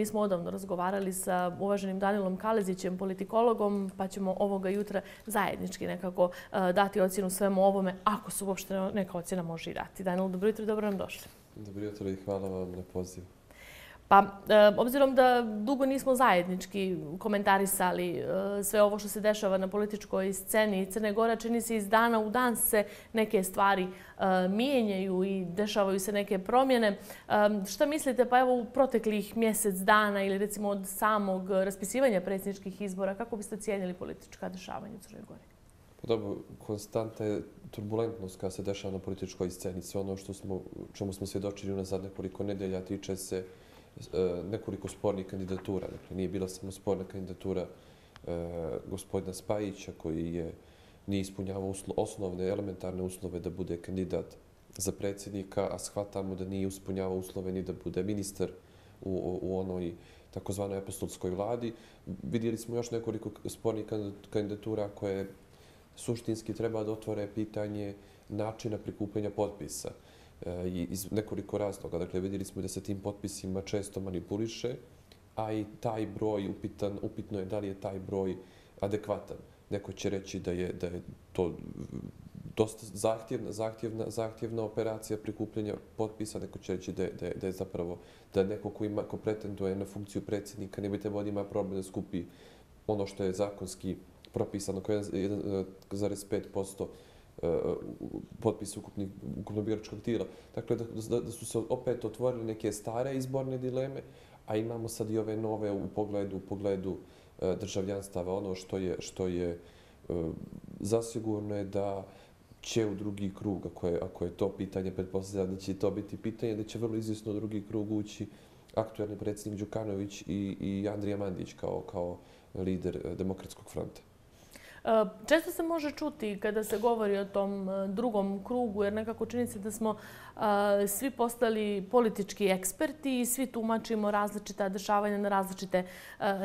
mi smo odavno razgovarali sa uvaženim Danilom Kalezićem, politikologom, pa ćemo ovoga jutra zajednički nekako e, dati ocjenu svemu ovome, ako se uopšte neka ocjena može i dati. Danilo, dobro jutro i dobro nam došli. Dobro jutro i hvala vam na pozivu. Pa, e, obzirom da dugo nismo zajednički komentarisali e, sve ovo što se dešava na političkoj sceni Crne Gora, čini se iz dana u dan se neke stvari e, mijenjaju i dešavaju se neke promjene. Šta mislite, pa evo u proteklih mjesec dana ili recimo od samog raspisivanja predsjedničkih izbora, kako biste cijenili politička dešavanja u Crnoj Gori? Pa dobro, konstanta je turbulentnost kada se dešava na političkoj sceni. Sve ono što smo, čemu smo svjedočili na zadnje koliko nedelja tiče se E, nekoliko spornih kandidatura. Dakle, nije bila samo sporna kandidatura e, gospodina Spajića koji je nije ispunjavao osnovne elementarne uslove da bude kandidat za predsjednika, a shvatamo da nije ispunjava uslove ni da bude ministar u, u onoj takozvanoj apostolskoj vladi. Vidjeli smo još nekoliko spornih kandidatura koje suštinski treba da otvore pitanje načina prikupljenja potpisa iz nekoliko razloga. Dakle, vidjeli smo da se tim potpisima često manipuliše, a i taj broj upitan, upitno je da li je taj broj adekvatan. Neko će reći da je, da je to dosta zahtjevna, zahtjevna, zahtjevna operacija prikupljanja potpisa, neko će reći da je, da da je zapravo da neko ko, ima, ko pretenduje na funkciju predsjednika ne bi trebao da ima problem da skupi ono što je zakonski propisano, koje je 1,5% potpis ukupnih, ukupno biračkog tira. Dakle, da, da, su se opet otvorili neke stare izborne dileme, a imamo sad i ove nove u pogledu, u pogledu e, državljanstava. Ono što je, što je e, zasigurno je da će u drugi krug, ako je, ako je to pitanje, predpostavljam će to biti pitanje, da će vrlo izvjesno u drugi krug ući aktuelni predsjednik Đukanović i, i Andrija Mandić kao, kao lider e, Demokratskog fronta. E, često se može čuti kada se govori o tom e, drugom krugu, jer nekako čini se da smo e, svi postali politički eksperti i svi tumačimo različite dešavanja na različite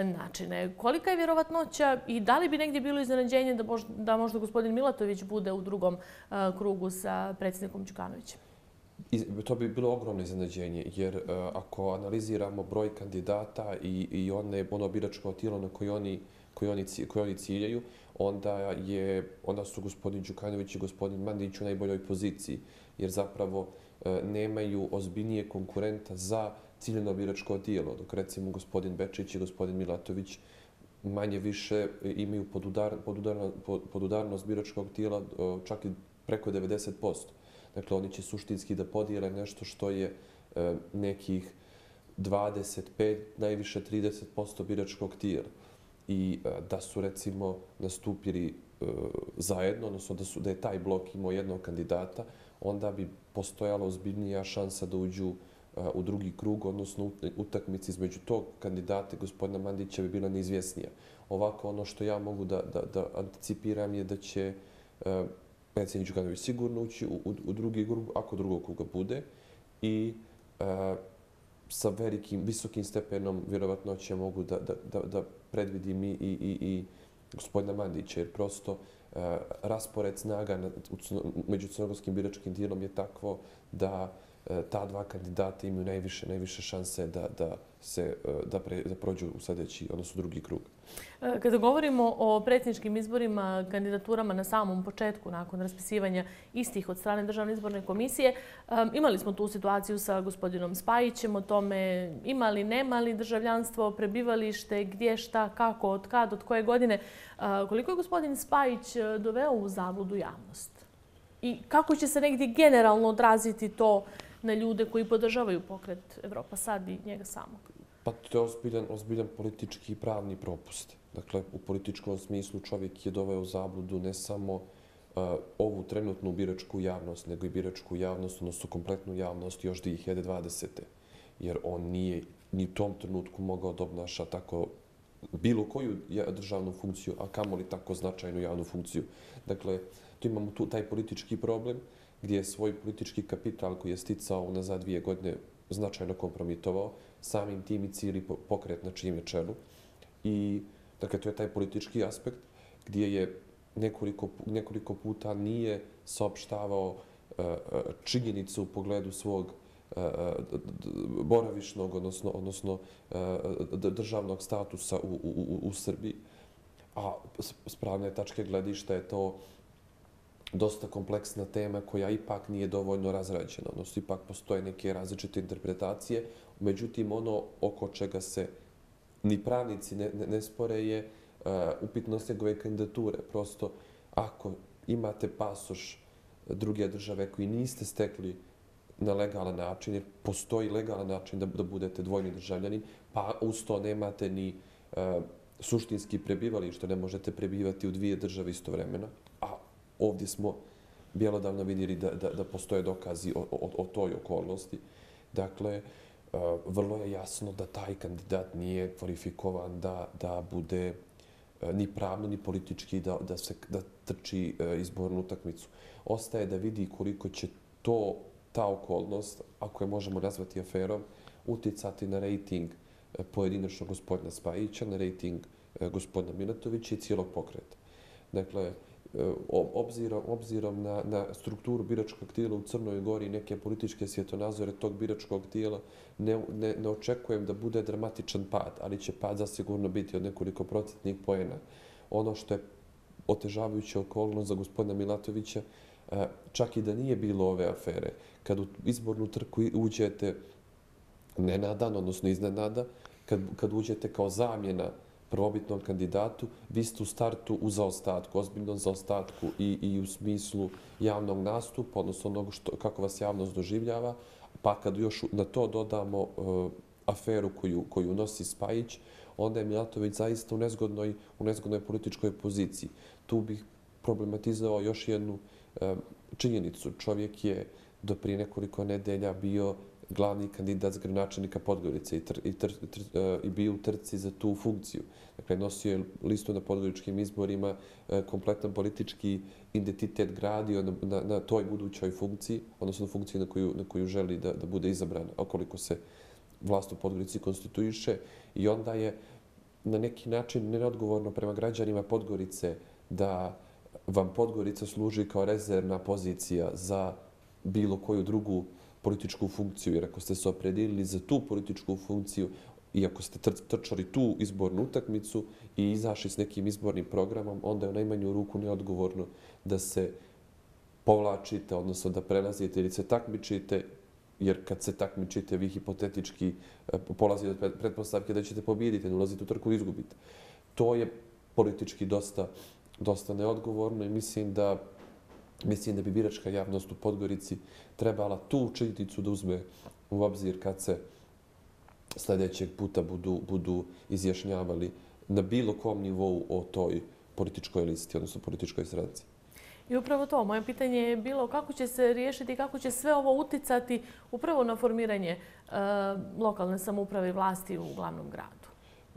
načine. Kolika je vjerovatnoća i da li bi negdje bilo iznenađenje da možda gospodin Milatović bude u drugom krugu sa predsjednikom Đukanovićem? To bi bilo ogromno iznenađenje, jer ako analiziramo broj kandidata i ono biračko tijelo na koje oni koje oni ciljaju, onda, je, onda su gospodin Đukanović i gospodin Mandić u najboljoj poziciji, jer zapravo e, nemaju ozbiljnije konkurenta za ciljeno biračko tijelo, dok recimo gospodin Bečić i gospodin Milatović manje više e, imaju podudar, podudarno, podudarnost biračkog tijela e, čak i preko 90%. Dakle, oni će suštinski da podijele nešto što je nekih 25, najviše 30% biračkog tijela i e, da su recimo nastupili e, zajedno, odnosno da, su, da je taj blok imao jednog kandidata, onda bi postojala ozbiljnija šansa da uđu e, u drugi krug, odnosno utakmici između tog kandidata gospodina Mandića bi bila neizvjesnija. Ovako, ono što ja mogu da, da, da anticipiram je da će predsjednik Đukanović sigurno ući u, u, u drugi krug, ako drugog kruga bude. I a, sa velikim, visokim stepenom vjerovatnoće mogu da, da, da, da predvidim i, i, i, i gospodina Mandića, jer prosto e, raspored snaga među crnogorskim biračkim dijelom je takvo da uh, E, ta dva kandidata imaju najviše, najviše šanse da, da, se, e, da, pre, da prođu u sljedeći, odnosno drugi krug. E, kada govorimo o predsjedničkim izborima, kandidaturama na samom početku, nakon raspisivanja istih od strane Državne izborne komisije, imali smo tu situaciju sa gospodinom Spajićem o tome imali, nemali državljanstvo, prebivalište, gdje, šta, kako, od kad, od koje godine. Koliko je gospodin Spajić doveo u zabludu javnost? I kako će se negdje generalno odraziti to na ljude koji podržavaju pokret Evropa sad i njega samog? Pa to je ozbiljan, ozbiljan politički i pravni propust. Dakle, u političkom smislu čovjek je doveo zabludu ne samo e, ovu trenutnu biračku javnost, nego i biračku javnost, odnosno kompletnu javnost još 2020. Jer on nije ni u tom trenutku mogao da obnaša tako bilo koju državnu funkciju, a kamoli tako značajnu javnu funkciju. Dakle, tu imamo tu taj politički problem gdje je svoj politički kapital koji je sticao unazad dvije godine značajno kompromitovao samim tim i cijeli pokret na čijem je čelu. I, dakle, to je taj politički aspekt gdje je nekoliko, nekoliko puta nije saopštavao e, e, činjenicu u pogledu svog e, boravišnog, odnosno, odnosno državnog statusa u, u, u Srbiji. A s tačke gledišta je to dosta kompleksna tema koja ipak nije dovoljno razrađena, odnosno ipak postoje neke različite interpretacije. Međutim, ono oko čega se ni pravnici ne, ne, ne spore je uh, upitnost njegove kandidature. Prosto, ako imate pasoš druge države koji niste stekli na legalan način, jer postoji legalan način da, da budete dvojni državljanin, pa uz to nemate ni uh, suštinski prebivali, što ne možete prebivati u dvije države istovremeno, ovdje smo bjelodavno vidjeli da, da, da postoje dokazi o, o, o toj okolnosti. Dakle, e, vrlo je jasno da taj kandidat nije kvalifikovan da, da bude e, ni pravno ni politički da, da, se, da trči e, izbornu utakmicu. Ostaje da vidi koliko će to ta okolnost, ako je možemo nazvati aferom, uticati na rejting pojedinačnog gospodina Spajića, na rejting gospodina Milatovića i cijelog pokreta. Dakle, obzirom, obzirom na, na strukturu biračkog tijela u Crnoj Gori i neke političke svjetonazore tog biračkog tijela, ne, ne, ne očekujem da bude dramatičan pad, ali će pad zasigurno biti od nekoliko procentnih pojena. Ono što je otežavajuće okolnost za gospodina Milatovića, e, čak i da nije bilo ove afere, kad u izbornu trku uđete nenadan, odnosno iznenada, kad, kad uđete kao zamjena prvobitnom kandidatu, vi ste u startu u zaostatku, ozbiljnom zaostatku i, i u smislu javnog nastupa, odnosno onog što, kako vas javnost doživljava, pa kad još na to dodamo e, aferu koju, koju nosi Spajić, onda je Mijatović zaista u nezgodnoj, u nezgodnoj političkoj poziciji. Tu bih problematizovao još jednu e, činjenicu. Čovjek je do prije nekoliko nedelja bio glavni kandidat za gradonačelnika Podgorice i, tr, i, tr, tr, e, i bio u trci za tu funkciju. Dakle, nosio je listu na podgoričkim izborima, e, kompletan politički identitet gradio na, na, na toj budućoj funkciji, odnosno funkciji na koju, na koju želi da, da bude izabran, okoliko se vlast u Podgorici konstituiše. I onda je na neki način neodgovorno prema građanima Podgorice da vam Podgorica služi kao rezervna pozicija za bilo koju drugu uh, političku funkciju, jer ako ste se opredijelili za tu političku funkciju i ako ste trčali tu izbornu utakmicu i izašli s nekim izbornim programom, onda je u najmanju ruku neodgovorno da se povlačite, odnosno da prelazite ili se takmičite, jer kad se takmičite, vi hipotetički eh, polazite od pretpostavke da ćete pobijediti, ne ulazite u trku i izgubite. To je politički dosta, dosta neodgovorno i mislim da Mislim da bi biračka javnost u Podgorici trebala tu učiniticu da uzme u obzir kad se sljedećeg puta budu, budu izjašnjavali na bilo kom nivou o toj političkoj listi, odnosno političkoj sredci. I upravo to, moje pitanje je bilo kako će se riješiti kako će sve ovo uticati upravo na formiranje e, lokalne samouprave vlasti u glavnom gradu.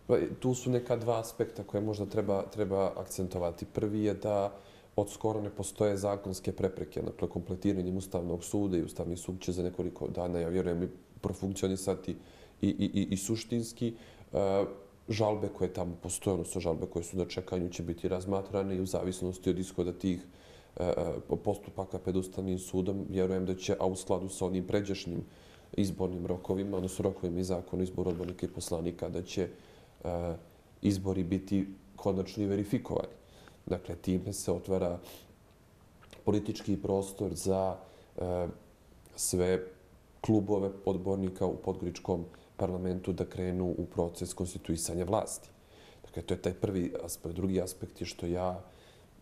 Pa, tu su neka dva aspekta koje možda treba, treba akcentovati. Prvi je da od skoro ne postoje zakonske prepreke, dakle, kompletiranjem Ustavnog suda i Ustavni sud će za nekoliko dana, ja vjerujem, profunkcionisati i, i, i, i suštinski. E, žalbe koje tamo postoje, odnosno žalbe koje su na čekanju, će biti razmatrane i u zavisnosti od iskoda tih e, e, postupaka pred Ustavnim sudom, vjerujem da će, a u skladu sa onim pređašnjim izbornim rokovima, odnosno rokovima i zakonu izboru odbornika i poslanika, da će e, izbori biti konačno i verifikovani. Dakle, time se otvara politički prostor za e, sve klubove podbornika u podgoričkom parlamentu da krenu u proces konstituisanja vlasti. Dakle, to je taj prvi aspekt. Drugi aspekt je što ja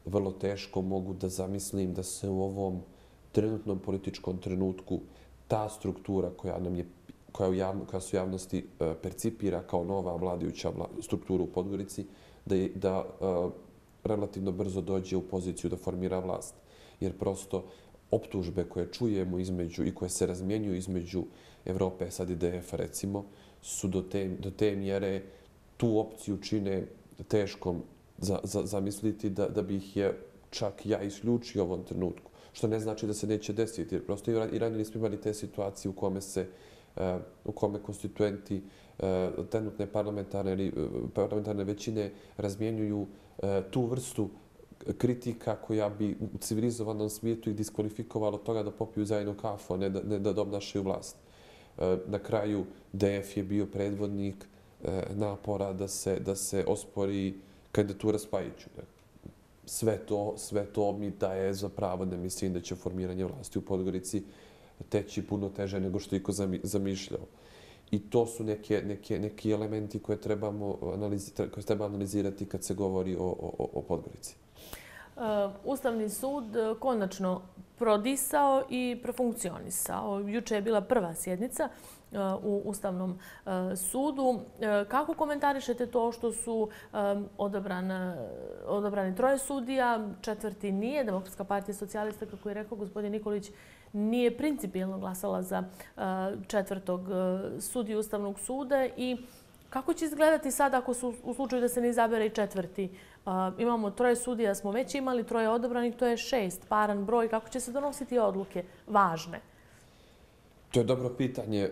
vrlo teško mogu da zamislim da se u ovom trenutnom političkom trenutku ta struktura koja nam je koja, u javno, koja su javnosti e, percipira kao nova vladajuća struktura u Podgorici, da, da e, relativno brzo dođe u poziciju da formira vlast. Jer prosto optužbe koje čujemo između i koje se razmijenju između Evrope, sad i DF, recimo, su do te, do te mjere tu opciju čine teškom za, za, zamisliti da, da bih je čak ja isključio u ovom trenutku. Što ne znači da se neće desiti. Prosto i ranije nismo imali te situacije u kome se u kome konstituenti e, trenutne parlamentarne e, parlamentarne većine razmijenjuju e, tu vrstu kritika koja bi u civilizovanom svijetu ih diskvalifikovala od toga da popiju zajedno kafu, a ne da obnašaju vlast. Na kraju DF je bio predvodnik napora da se ospori kandidatura Spajiću. Dakle, sve to mi daje za pravo da mislim da će formiranje vlasti u Podgorici teći puno teže nego što iko zamišljao. I to su neke, neke, neki elementi koje trebamo, analizirati, koje trebamo analizirati kad se govori o, o, o Podgorici. Uh, Ustavni sud uh, konačno prodisao i profunkcionisao. Juče je bila prva sjednica uh, u Ustavnom sudu. Kako komentarišete to što su um, odabrane, odabrane troje sudija, četvrti nije, Demokratska partija socijalista, kako je rekao gospodin Nikolić, nije principijalno glasala za eh, četvrtog eh, sudi Ustavnog suda i kako će izgledati sad ako su u slučaju da se ne izabere i četvrti? Eh, imamo troje sudija, smo već imali troje odobranih, to je šest, paran broj. Kako će se donositi odluke važne? To je dobro pitanje.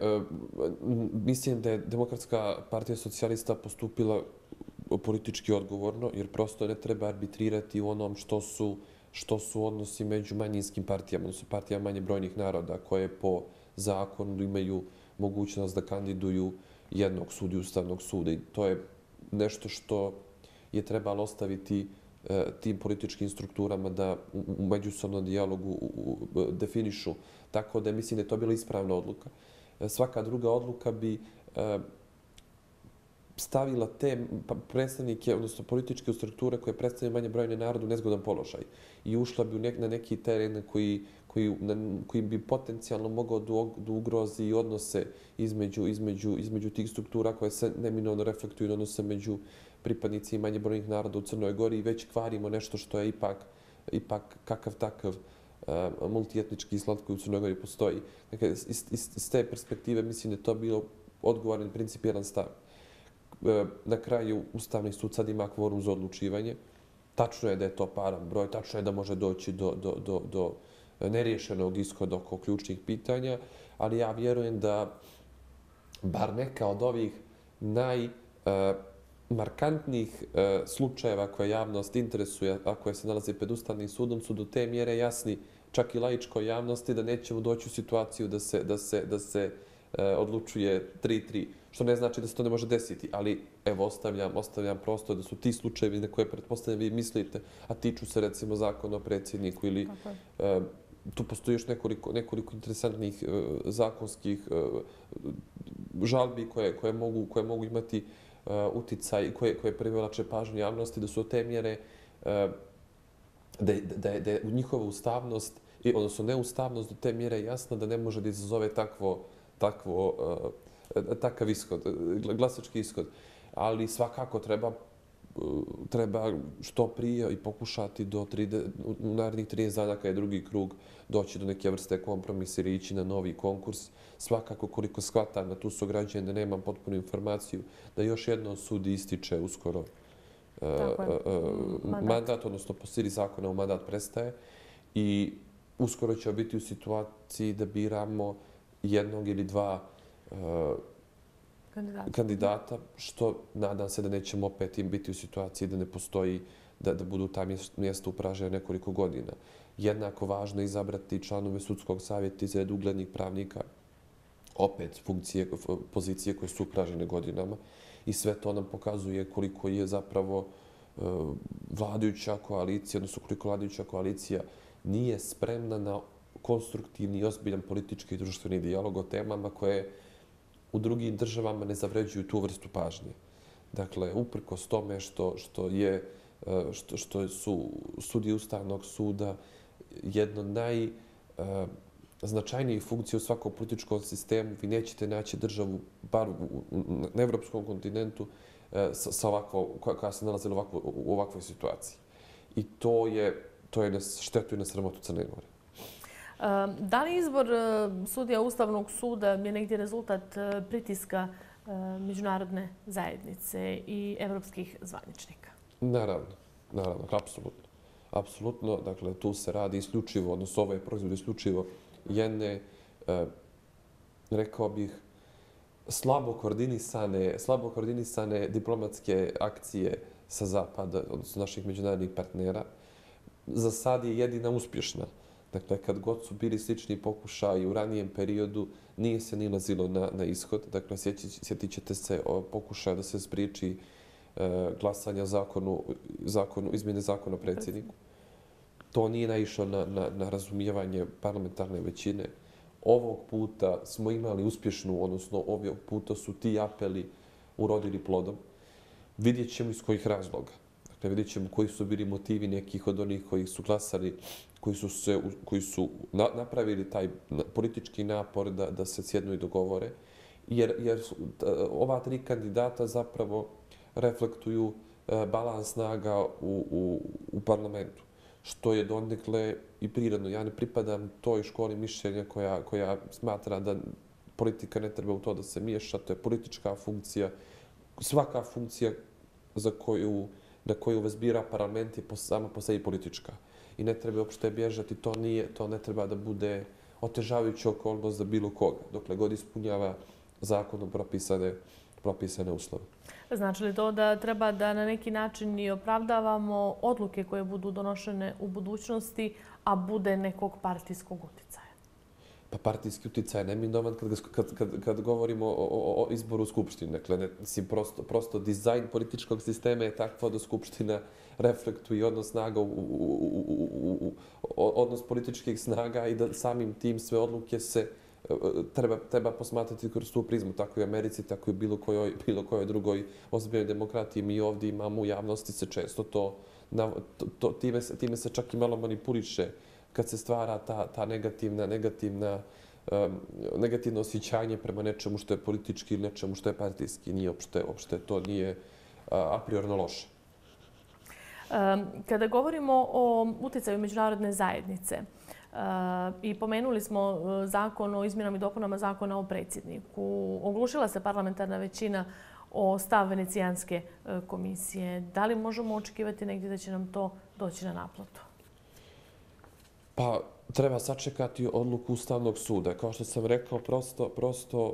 Mislim da je Demokratska partija socijalista postupila politički odgovorno, jer prosto ne treba arbitrirati u onom što su što su odnosi među manjinskim partijama, odnosno partija manje brojnih naroda koje po zakonu imaju mogućnost da kandiduju jednog sudi Ustavnog suda. I to je nešto što je trebalo ostaviti e, tim političkim strukturama da u međusobnom dijalogu e, definišu. Tako da mislim da je to bila ispravna odluka. E, svaka druga odluka bi stavila te pa predstavnike, odnosno političke strukture koje predstavljaju manje brojne narodu, nezgodan položaj. I ušla bi na neki teren koji, koji, na, koji bi potencijalno mogao da ugrozi odnose između, između, između tih struktura koje se neminovno reflektuju na odnose među pripadnicima manje brojnih naroda u Crnoj Gori i već kvarimo nešto što je ipak, ipak kakav takav eh, multietnički islam koji u Crnoj Gori postoji. Dakle, iz, iz, iz te perspektive mislim da to bilo odgovoran principijalan stav. E, na kraju Ustavni sud sad ima kvorum za odlučivanje. Tačno je da je to paran broj, tačno je da može doći do, do, do, do nerješenog ishoda oko ključnih pitanja, ali ja vjerujem da bar neka od ovih naj e, markantnih e, slučajeva koje javnost interesuje, a koje se nalaze pred Ustavnim sudom, su do te mjere jasni čak i laičkoj javnosti da nećemo doći u situaciju da se, da se, da se odlučuje 3-3 što ne znači da se to ne može desiti, ali evo ostavljam, ostavljam prosto da su ti slučajevi na koje pretpostavljam vi mislite, a tiču se recimo zakona o predsjedniku ili e, tu postoji još nekoliko, nekoliko interesantnih e, zakonskih e, žalbi koje, koje, mogu, koje mogu imati e, uticaj i koje, koje privelače pažnju javnosti, da su o te mjere da, da, da, da je njihova ustavnost, i, odnosno neustavnost do te mjere jasna da ne može da izazove takvo, takvo E, takav ishod, e, glasački ishod. Ali svakako treba e, treba što prije i pokušati do narednih 30 dana kada drugi krug doći do neke vrste kompromisa ili ići na novi konkurs. Svakako koliko shvatam da tu su građane da nemam potpunu informaciju da još jedno sud ističe uskoro mm, mandat, odnosno po siri zakona u mandat prestaje i uskoro će biti u situaciji da biramo jednog ili dva kandidata. kandidata, što nadam se da nećemo opet im biti u situaciji da ne postoji da, da budu ta mjesta upražena nekoliko godina. Jednako važno je izabrati članove sudskog savjeta iz red uglednih pravnika, opet funkcije, pozicije koje su upražene godinama. I sve to nam pokazuje koliko je zapravo e, vladajuća koalicija, odnosno koliko vladajuća koalicija nije spremna na konstruktivni i ozbiljan politički i društveni dijalog o temama koje je u drugim državama ne zavređuju tu vrstu pažnje. Dakle, uprko s tome što, što, je, e, što, što su sudi Ustavnog suda jedno naj e, značajnijih funkcija u svakom političkom sistemu, vi nećete naći državu, bar na evropskom kontinentu, e, sa, ovako, koja se nalazi u ovakvoj, u ovakvoj situaciji. I to je, to je na štetu i na sramotu Crne Gore. Da li izbor sudija Ustavnog suda je negdje rezultat pritiska međunarodne zajednice i evropskih zvaničnika? Naravno, naravno, apsolutno. Apsolutno, dakle, tu se radi isključivo, odnosno ovo ovaj je isključivo jedne, rekao bih, slabo koordinisane diplomatske akcije sa zapada, odnosno naših međunarodnih partnera. Za sad je jedina uspješna Dakle, kad god su bili slični pokušaji u ranijem periodu, nije se nilazilo na, na ishod. Dakle, sjetit ćete se o pokušaju da se spriči e, glasanja zakonu, zakonu, izmjene zakona predsjedniku. To nije naišlo na, na, na razumijevanje parlamentarne većine. Ovog puta smo imali uspješnu, odnosno ovog puta su ti apeli urodili plodom. Vidjet ćemo iz kojih razloga. Dakle, vidjet ćemo koji su bili motivi nekih od onih koji su glasali koji su, se, koji su na, napravili taj politički napor da, da se sjednu i dogovore. Jer, jer su, da, ova tri kandidata zapravo reflektuju e, balans snaga u, u, u parlamentu. Što je donekle i prirodno. Ja ne pripadam toj školi mišljenja koja, koja smatra da politika ne treba u to da se miješa. To je politička funkcija. Svaka funkcija za koju, na koju vas bira parlament je po, sama po sebi politička i ne treba uopšte bježati, to, nije, to ne treba da bude otežavajući okolnost za bilo koga, dokle god ispunjava zakonom propisane, propisane uslove. Znači li to da treba da na neki način i opravdavamo odluke koje budu donošene u budućnosti, a bude nekog partijskog utjecaja? pa partijski uticaj je neminovan kad, kad, kad, kad govorimo o, o, o izboru Skupštine. Dakle, ne, mislim, prosto, prosto dizajn političkog sistema je takva da Skupština reflektuje odnos snaga u, u, u, u, u, odnos političkih snaga i da samim tim sve odluke se e, treba, treba posmatrati kroz tu prizmu, tako i u Americi, tako i u bilo kojoj, bilo kojoj drugoj ozbiljnoj demokratiji. Mi ovdje imamo u javnosti se često to, to, to time, se, time se čak i malo manipuliše uh, kad se stvara ta, ta negativna, negativna, um, negativno osjećanje prema nečemu što je politički ili nečemu što je partijski. Nije opšte, opšte to nije uh, a priorno loše. Um, kada govorimo o utjecaju međunarodne zajednice, I pomenuli smo uh, zakon o izmjenama i dopunama zakona o predsjedniku. Oglušila se parlamentarna većina o stav Venecijanske e, komisije. Da li možemo očekivati negdje da će nam to doći na naplatu? Pa treba sačekati odluku Ustavnog suda. Kao što sam rekao, prosto, prosto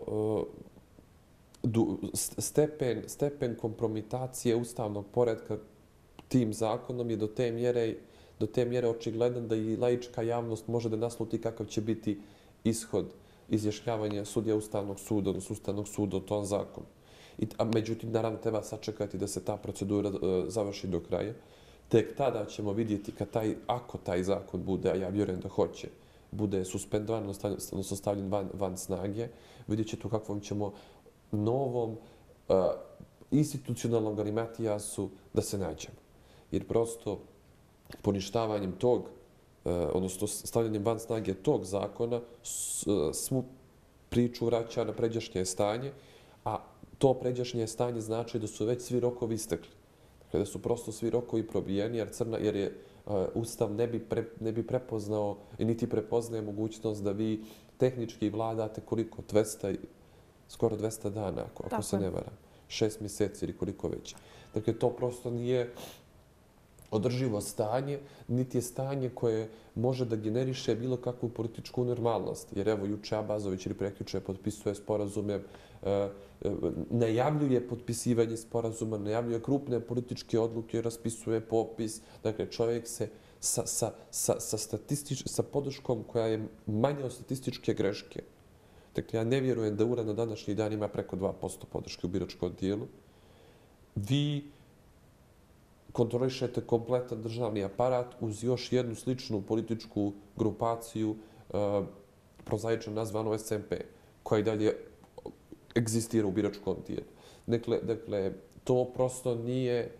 eh, stepen, stepen kompromitacije Ustavnog poredka tim zakonom je do te mjere do te mjere očigledan da i laička javnost može da nasluti kakav će biti ishod izjašnjavanja sudija Ustavnog suda, odnosno Ustavnog suda o tom zakonu. I, međutim, naravno, treba sačekati da se ta procedura eh, završi do kraja tek tada ćemo vidjeti kad taj, ako taj zakon bude, a ja vjerujem da hoće, bude suspendovan, odnosno stavljen van, van snage, vidjet ćete u kakvom ćemo novom uh, institucionalnom galimatijasu da se nađemo. Jer prosto poništavanjem tog, uh, odnosno stavljanjem van snage tog zakona, s, uh, smu priču vraća na pređašnje stanje, a to pređašnje stanje znači da su već svi rokovi istekli kada su prosto svi rokovi probijeni, jer, crna, jer je e, Ustav ne bi, pre, ne bi prepoznao i niti prepoznaje mogućnost da vi tehnički vladate koliko 200, skoro 200 dana, ako, ako se ne varam. 6 mjeseci ili koliko već. Dakle, to prosto nije održivo stanje, niti je stanje koje može da generiše bilo kakvu političku normalnost. Jer evo, juče Abazović ili preključe potpisuje sporazume E, e, najavljuje potpisivanje sporazuma, najavljuje krupne političke odluke, raspisuje popis. Dakle, čovjek se sa, sa, sa, sa, sa podrškom koja je manja od statističke greške. Dakle, ja ne vjerujem da ura na današnji dan ima preko 2% podrške u biračkom dijelu. Vi kontrolišete kompletan državni aparat uz još jednu sličnu političku grupaciju, uh, nazvanu SMP, koja je dalje egzistira u biračkom tijelu. Dakle, dakle, to prosto nije,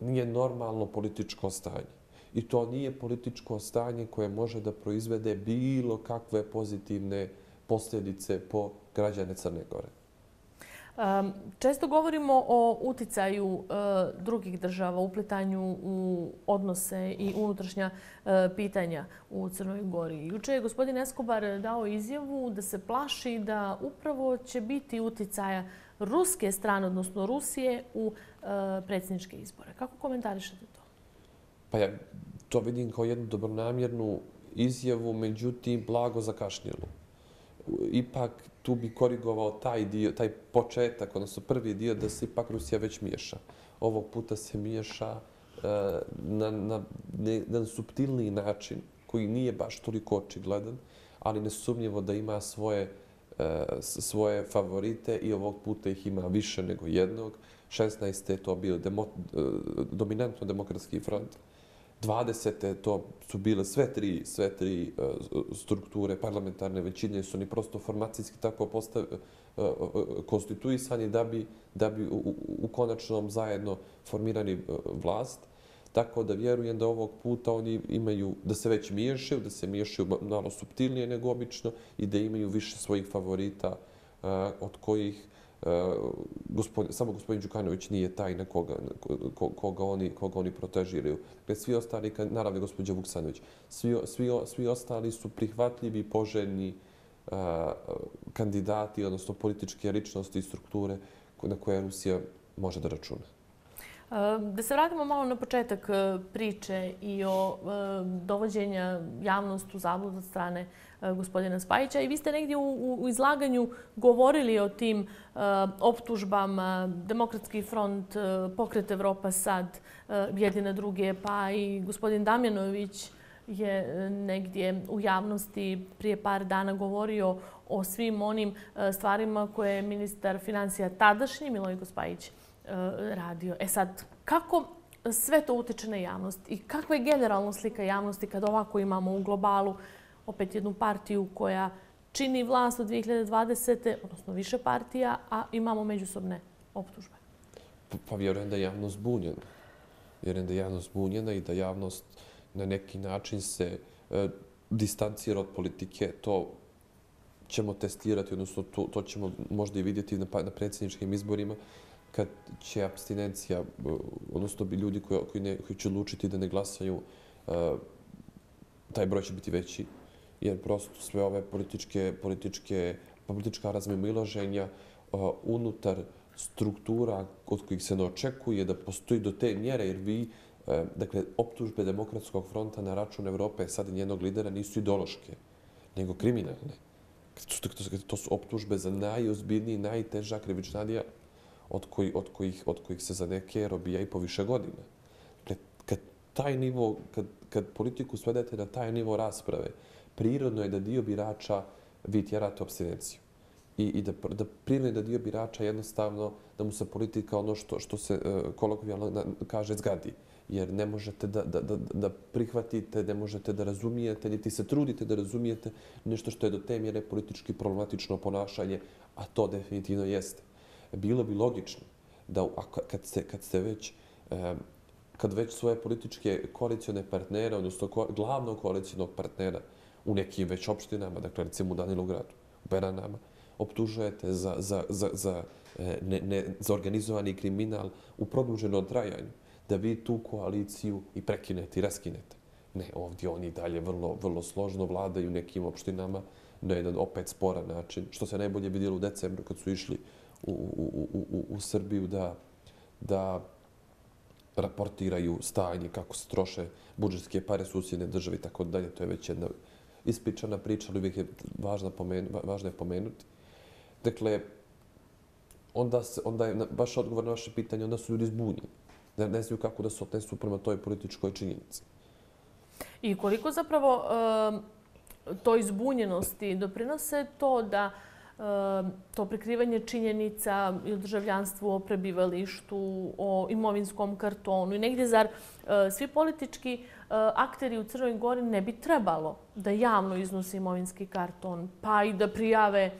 nije normalno političko stanje. I to nije političko stanje koje može da proizvede bilo kakve pozitivne posljedice po građane Crne Gore. Često govorimo o uticaju eh, drugih država, upletanju u odnose i unutrašnja eh, pitanja u Crnoj Gori. Juče je gospodin Eskobar dao izjavu da se plaši da upravo će biti uticaja ruske strane, odnosno Rusije, u eh, predsjedničke izbore. Kako komentarišete to? Pa ja to vidim kao jednu dobronamjernu izjavu, međutim, blago zakašnjelu ipak tu bi korigovao taj dio, taj početak, odnosno prvi dio, da se ipak Rusija već miješa. Ovog puta se miješa e, na, na, na, na subtilniji način, koji nije baš toliko očigledan, ali nesumnjivo da ima svoje, e, svoje favorite i ovog puta ih ima više nego jednog. 16. je to bio demo, e, dominantno demokratski front. 20. to su bile sve tri, sve tri e, strukture parlamentarne većine, su oni prosto formacijski tako postavi, e, e, konstituisani da bi, da bi u, konačnom zajedno formirani vlast. Tako da vjerujem da ovog puta oni imaju, da se već miješaju, da se miješaju malo suptilnije nego obično i da imaju više svojih favorita od kojih gospod, samo gospodin Đukanović nije taj na koga, koga, oni, koga oni protežiraju. Dakle, svi ostali, naravno gospođa Vuksanović, svi, svi, svi ostali su prihvatljivi, poželjni kandidati, odnosno političke ličnosti i strukture na koje Rusija može da računa. Da se vratimo malo na početak e, priče i o e, dovođenju javnost u zabludu od strane e, gospodina Spajića. vi ste negdje u izlaganju govorili o tim optužbama Demokratski front, Pokret Evropa sad, jedine druge, pa i gospodin Damjanović je negdje u javnosti prije par dana govorio o svim onim stvarima koje je ministar financija tadašnji, Milojko Spajić, Eh, radio. E sad, kako sve to utiče na javnost i kakva je generalna slika javnosti kad ovako imamo u globalu opet jednu partiju koja čini vlast od 2020. odnosno više partija, a imamo međusobne optužbe? Pa, pa vjerujem da je javnost bunjena. Vjerujem da je javnost bunjena i da javnost na neki način se eh, distancira od politike. To ćemo testirati, odnosno to, to ćemo možda i vidjeti na, pa, na predsjedničkim izborima kad će abstinencija, eh, odnosno bi ljudi koji, koji, ne, koji će lučiti da ne glasaju, eh, taj broj će biti veći. Jer prosto sve ove političke, političke, pa politička razmimiloženja eh, unutar struktura od kojih se ne očekuje da postoji do te mjere, jer vi, dakle, optužbe demokratskog fronta na račun Evrope sad i njenog lidera nisu ideološke, nego kriminalne. To su, to su optužbe za najozbiljniji, najteža krivična dijela od, koji, od, kojih, od kojih se za neke robija i po više godine. Kad, dakle, kad, taj nivo, kad, kad politiku svedete na taj nivo rasprave, prirodno je da dio birača vi tjerate obstinenciju. I, i da, da prirodno da dio birača jednostavno da mu se politika ono što, što se uh, kolokvijalno kaže zgadi. Jer ne možete da, da, da, da prihvatite, ne možete da razumijete, niti se trudite da razumijete nešto što je do te mjere politički problematično ponašanje, a to definitivno jeste bilo bi logično da a kad, se, kad se već kad već svoje političke koalicijone partnere, odnosno glavnog koalicijnog partnera u nekim već opštinama, dakle recimo u Danilogradu, u Beranama, optužujete za, za, za, za, e, ne, ne, za organizovani kriminal u produženom trajanju, da vi tu koaliciju i prekinete i raskinete. Ne, ovdje oni dalje vrlo, vrlo složno vladaju nekim opštinama na jedan opet sporan način, što se najbolje vidjelo u decembru kad su išli u, u, u, u Srbiju da, da raportiraju stanje, kako se troše budžetske pare susjedne države tako dalje. To je već jedna ispričana priča, ali uvijek je važno, pomenu, važno je pomenuti. Dakle, onda, se, onda je baš odgovor na vaše pitanje, onda su ljudi zbunjeni. Ne, ne znaju kako da se odnesu prema toj političkoj činjenici. I koliko zapravo e, toj zbunjenosti doprinose to da to prikrivanje činjenica i o državljanstvu, o prebivalištu, o imovinskom kartonu i negdje zar e, svi politički e, akteri u Crnoj Gori ne bi trebalo da javno iznose imovinski karton pa i da prijave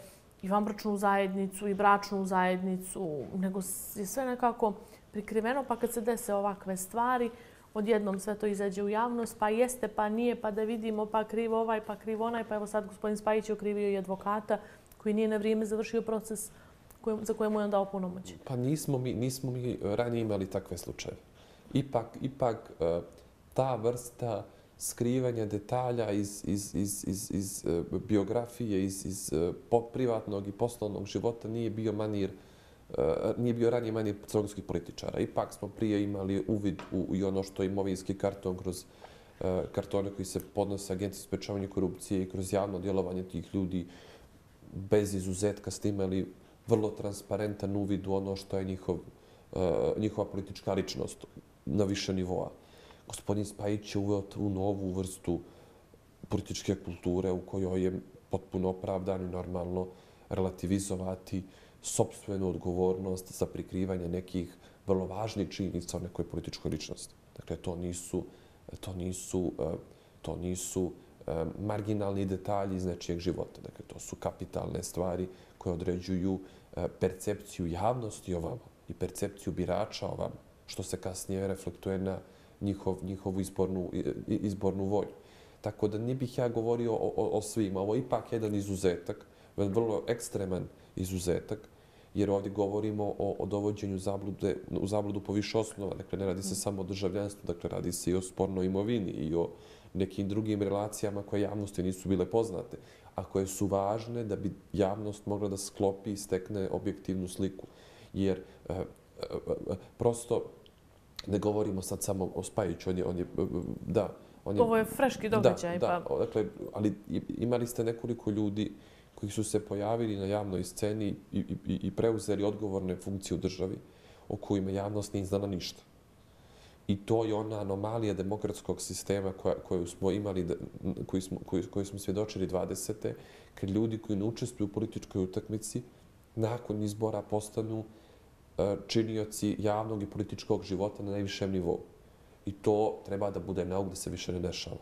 i vambračnu zajednicu i bračnu zajednicu, nego je sve nekako prikriveno pa kad se dese ovakve stvari, odjednom sve to izađe u javnost, pa jeste, pa nije, pa da vidimo, pa krivo ovaj, pa krivo onaj, pa evo sad gospodin Spajić je okrivio i advokata, koji nije na vrijeme završio proces za kojemu je on dao punomoć. Pa nismo mi, nismo mi e, ranije imali takve slučaje. Ipak, ipak e, ta vrsta skrivanja detalja iz, iz, iz, iz, iz e, biografije, iz, iz privatnog i poslovnog života nije bio manir nije bio ranije manje crnogorskih političara. Ipak smo prije imali uvid u i ono što je imovinski karton kroz kartone koji se podnose Agenciji za sprečavanje korupcije i kroz javno djelovanje tih ljudi bez izuzetka ste imali vrlo transparentan uvid u ono što je njihov, eh, njihova politička ličnost na više nivoa. Gospodin Spajić je uveo u novu vrstu političke kulture u kojoj je potpuno opravdan i normalno relativizovati sobstvenu odgovornost za prikrivanje nekih vrlo važnih činjenica o nekoj političkoj ličnosti. Dakle, to nisu, to nisu, eh, to nisu E, marginalni detalji iz nečijeg života. Dakle, to su kapitalne stvari koje određuju e, percepciju javnosti o vama i percepciju birača o vama, što se kasnije reflektuje na njihov, njihovu izbornu, izbornu volju. Tako da ne bih ja govorio o, o, o svima. Ovo je ipak jedan izuzetak, vrlo ekstreman izuzetak, jer ovdje govorimo o, dovođenju zablude, u zabludu po više osnova. Dakle, ne radi se mm. samo o državljanstvu, dakle, radi se i o spornoj imovini i o nekim drugim relacijama koje javnosti nisu bile poznate, a koje su važne da bi javnost mogla da sklopi i stekne objektivnu sliku. Jer eh, eh, eh, prosto ne govorimo sad samo o Spajiću, on je, on je da, on je, Ovo je freški događaj. Da, da pa- dakle, ali imali ste nekoliko ljudi koji su se pojavili na javnoj sceni i, i preuzeli odgovorne funkcije u državi o kojima javnost nije znala ništa. I to je ona anomalija demokratskog sistema koja, koju smo imali, koji smo, koji, koju smo svjedočili 20. kad ljudi koji ne učestvuju u političkoj utakmici nakon izbora postanu e, činioci javnog i političkog života na najvišem nivou. I to treba da bude nauk da se više ne dešava.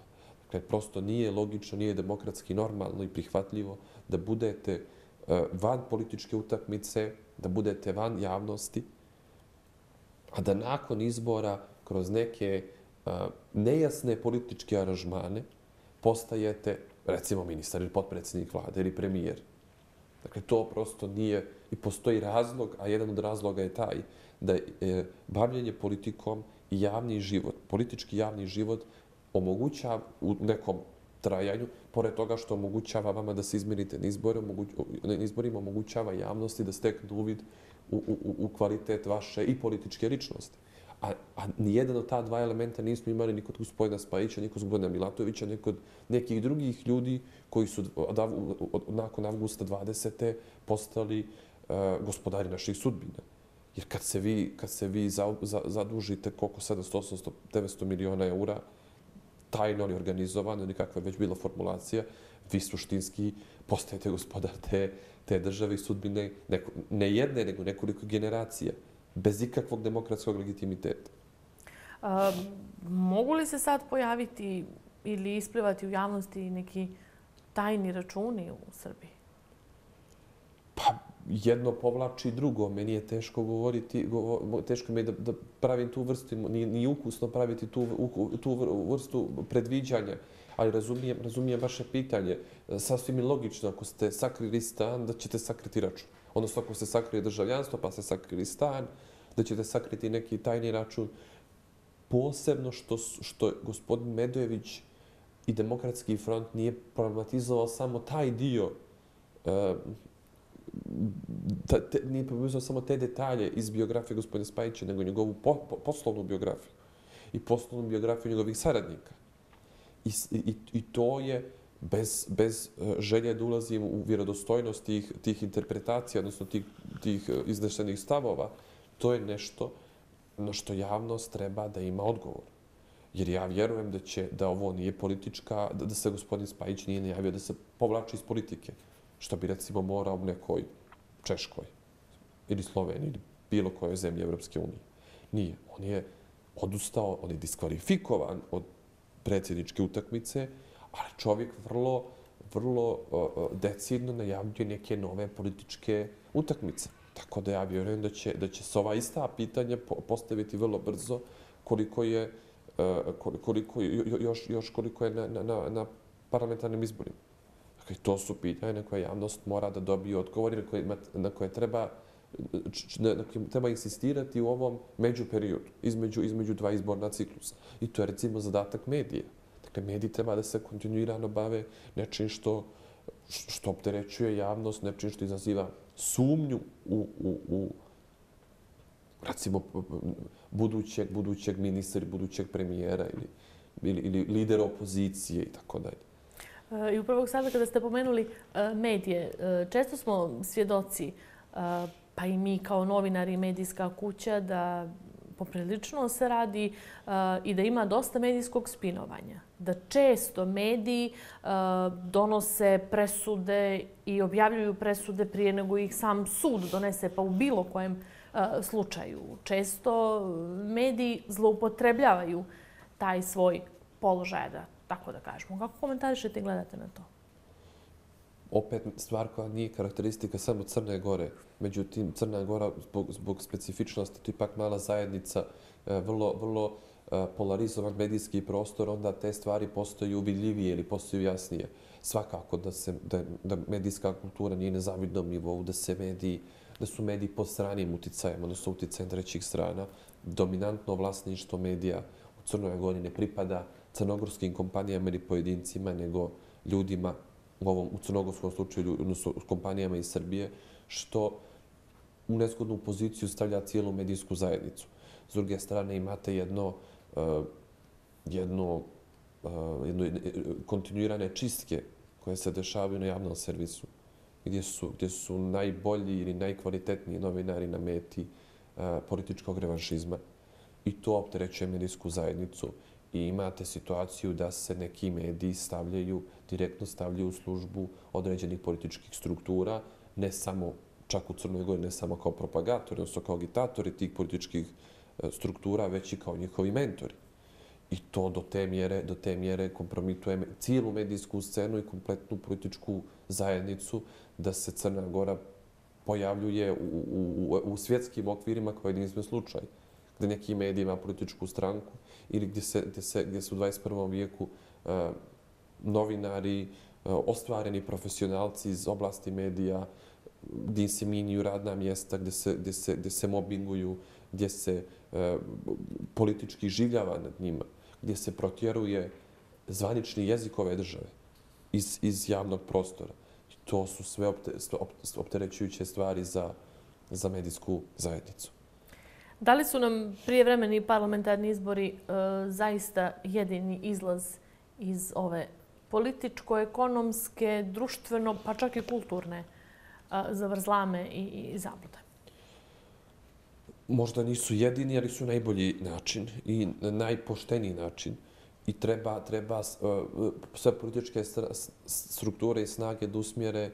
Dakle, prosto nije logično, nije demokratski normalno i prihvatljivo da budete e, van političke utakmice, da budete van javnosti, a da nakon izbora kroz neke nejasne političke aranžmane postajete, recimo, ministar ili potpredsjednik vlade ili premijer. Dakle, to prosto nije i postoji razlog, a jedan od razloga je taj da je bavljanje politikom i javni život, politički javni život, omogućava u nekom trajanju, pored toga što omogućava vama da se izmirite na, izbor, omogu, na izborima, omogućava javnosti da steknu uvid u, u, u kvalitet vaše i političke ličnosti a, a nijedan od ta dva elementa nismo imali ni kod gospodina Spajića, ni kod gospodina Milatovića, ni kod nekih drugih ljudi koji su od, od, od, nakon avgusta 20. postali e, gospodari naših sudbina. Jer kad se vi, kad se vi za, za, zadužite koliko 700, 800, 900 miliona eura, tajno ili organizovano ili kakva je već bila formulacija, vi suštinski postajete gospodar te, te države i sudbine neko, ne jedne, nego nekoliko generacija bez ikakvog demokratskog legitimiteta. A, mogu li se sad pojaviti ili isplivati u javnosti neki tajni računi u Srbiji? Pa, jedno povlači drugo. Meni je teško govoriti, teško mi je da, da pravim tu vrstu, ni, ni ukusno praviti tu, tu vrstu predviđanja. Ali razumijem, razumijem vaše pitanje. Sasvim je logično, ako ste sakrili stan, da ćete sakriti račun. Odnosno, ako se sakrije državljanstvo, pa se sakrije stan, da ćete sakriti neki tajni račun. Posebno što, što gospodin Medojević i Demokratski front nije problematizovao samo taj dio, uh, te, nije problematizovao samo te detalje iz biografije gospodina Spajića, nego njegovu po, po, poslovnu biografiju i poslovnu biografiju njegovih saradnika. I, i, i to je bez, bez e, želje da ulazim u vjerodostojnost tih, tih interpretacija, odnosno tih, tih e, iznešenih stavova, to je nešto na što javnost treba da ima odgovor. Jer ja vjerujem da će da ovo nije politička, da, da se gospodin Spajić nije najavio da se povlači iz politike, što bi recimo morao u nekoj Češkoj ili Sloveniji ili bilo kojoj zemlji Evropske unije. Nije. On je odustao, on je diskvalifikovan od predsjedničke utakmice, ali čovjek vrlo, vrlo uh, decidno najavljuje neke nove političke utakmice. Tako da ja vjerujem da će, da će se ova ista pitanja postaviti vrlo brzo koliko je e, koliko, još, još koliko je na, na, na parlamentarnim izborima. Dakle, to su pitanje na koje javnost mora da dobije odgovori na koje, na koje treba na kojim treba insistirati u ovom međuperiodu, između, između dva izborna ciklusa. I to je, recimo, zadatak medija. Dakle, mediji treba da se kontinuirano bave nečim što, što opterećuje javnost, nečim što izaziva sumnju u, u, u recimo, budućeg, budućeg ministra ili budućeg premijera ili, ili, ili lidera opozicije i tako dalje. E, I upravo sada kada ste pomenuli e, medije, e, često smo svjedoci, pa i mi kao novinari medijska kuća, da poprilično se radi e, i da ima dosta medijskog spinovanja. Da često mediji e, donose presude i objavljuju presude prije nego ih sam sud donese, pa u bilo kojem e, slučaju. Često mediji zloupotrebljavaju taj svoj položaj, da tako da kažemo. Kako komentarišete i gledate na to? opet stvar koja nije karakteristika samo Crne Gore. Međutim, Crna Gora zbog, zbog specifičnosti, to ipak mala zajednica, e, vrlo, vrlo e, polarizovan medijski prostor, onda te stvari postaju uvidljivije ili postaju jasnije. Svakako da, se, da, da medijska kultura nije na zavidnom nivou, da se mediji da su mediji po stranim uticajem, odnosno uticajem trećih strana. Dominantno vlasništvo medija u Crnoj Gori ne pripada crnogorskim kompanijama ili pojedincima, nego ljudima u ovom u crnogorskom slučaju, odnosno s kompanijama iz Srbije, što u neskodnu poziciju stavlja cijelu medijsku zajednicu. S druge strane, imate jedno, uh, jedno, uh, jedno e, kontinuirane čistke koje se dešavaju na javnom servisu, gdje su, gdje su najbolji ili najkvalitetniji novinari na meti uh, političkog revanšizma. I to opterećuje medijsku zajednicu i imate situaciju da se neki mediji stavljaju, direktno stavljaju u službu određenih političkih struktura, ne samo čak u Crnoj Gori, ne samo kao propagatori, odnosno kao agitatori tih političkih e, struktura, već i kao njihovi mentori. I to do te mjere, do te mjere kompromituje cijelu medijsku scenu i kompletnu političku zajednicu da se Crna Gora pojavljuje u, u, u, svjetskim okvirima koji nismo slučaj gdje neki mediji ima političku stranku ili gdje, se, gdje, se, gdje su u 21. vijeku uh, novinari, uh, ostvareni profesionalci iz oblasti medija, gdje se minjuju radna mjesta, gdje se, gdje se, gdje se mobinguju, gdje se uh, politički življava nad njima, gdje se protjeruje zvanični jezik ove države iz, iz javnog prostora. to su sve opte, opterećujuće stvari za, za medijsku zajednicu. Da li su nam prije prijevremeni parlamentarni izbori e, zaista jedini izlaz iz ove političko-ekonomske, društveno, pa čak i kulturne e, zavrzlame i zablude? Možda nisu jedini, ali su najbolji način i najpošteniji način. I treba, treba e, sve političke strukture i snage da usmjere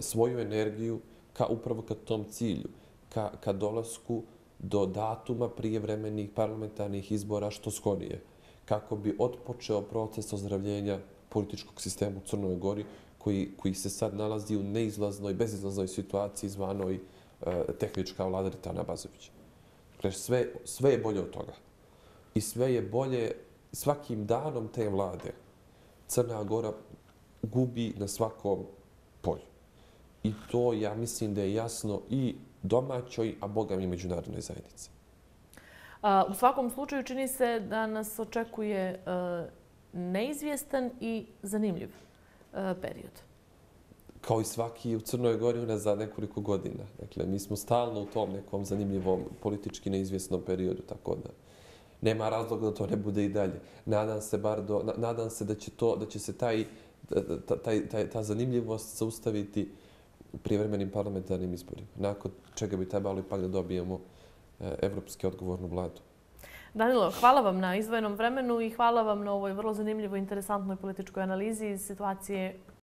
svoju energiju ka, upravo ka tom cilju, ka, ka dolasku do datuma prijevremenih parlamentarnih izbora što skorije, kako bi otpočeo proces ozdravljenja političkog sistema u Crnoj Gori, koji se sad nalazi u neizlaznoj, bezizlaznoj situaciji zvanoj e, tehnička vlada Ritana Bazovića. Dakle, sve je bolje od toga. I sve je bolje svakim danom te vlade Crna Gora gubi na svakom polju. I to, ja mislim, da je jasno i domaćoj, a Boga mi međunarodnoj zajednici. U svakom slučaju čini se da nas očekuje e, neizvjestan i zanimljiv e, period. Kao i svaki u Crnoj Gori za nekoliko godina. Dakle, mi smo stalno u tom nekom zanimljivom politički neizvjesnom periodu, tako da nema razloga da to ne bude i dalje. Nadam se, bar do, nadam se da, će to, da će se taj, ta, ta, ta, zanimljivost zaustaviti privremenim parlamentarnim izborima, nakon čega bi trebalo ipak da dobijemo eh, evropski odgovornu vladu. Danilo, hvala vam na izvojenom vremenu i hvala vam na ovoj vrlo zanimljivoj, interesantnoj političkoj analizi situacije